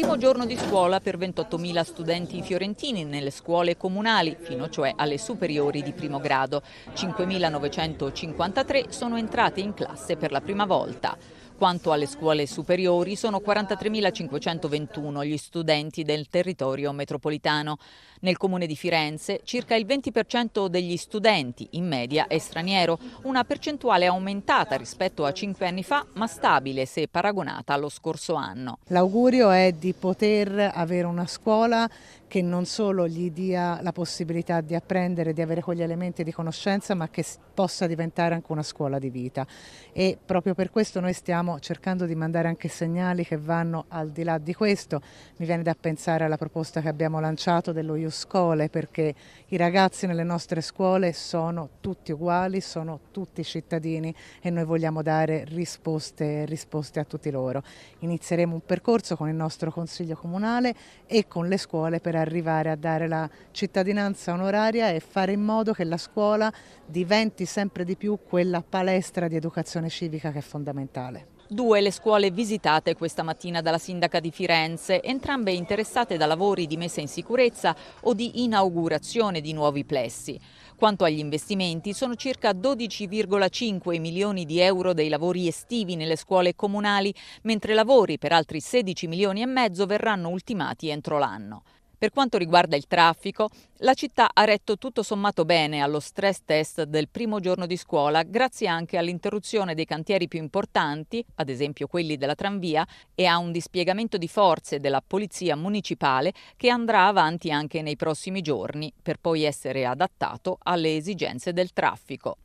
primo giorno di scuola per 28.000 studenti fiorentini nelle scuole comunali, fino cioè alle superiori di primo grado. 5.953 sono entrati in classe per la prima volta. Quanto alle scuole superiori, sono 43.521 gli studenti del territorio metropolitano. Nel comune di Firenze, circa il 20% degli studenti in media è straniero, una percentuale aumentata rispetto a cinque anni fa, ma stabile se paragonata allo scorso anno. L'augurio è di poter avere una scuola che non solo gli dia la possibilità di apprendere, di avere quegli elementi di conoscenza, ma che possa diventare anche una scuola di vita. E proprio per questo noi stiamo stiamo cercando di mandare anche segnali che vanno al di là di questo. Mi viene da pensare alla proposta che abbiamo lanciato dello Iuscole perché i ragazzi nelle nostre scuole sono tutti uguali, sono tutti cittadini e noi vogliamo dare risposte, risposte a tutti loro. Inizieremo un percorso con il nostro Consiglio Comunale e con le scuole per arrivare a dare la cittadinanza onoraria e fare in modo che la scuola diventi sempre di più quella palestra di educazione civica che è fondamentale. Due le scuole visitate questa mattina dalla sindaca di Firenze, entrambe interessate da lavori di messa in sicurezza o di inaugurazione di nuovi plessi. Quanto agli investimenti, sono circa 12,5 milioni di euro dei lavori estivi nelle scuole comunali, mentre lavori per altri 16 milioni e mezzo verranno ultimati entro l'anno. Per quanto riguarda il traffico, la città ha retto tutto sommato bene allo stress test del primo giorno di scuola, grazie anche all'interruzione dei cantieri più importanti, ad esempio quelli della tranvia, e a un dispiegamento di forze della polizia municipale che andrà avanti anche nei prossimi giorni, per poi essere adattato alle esigenze del traffico.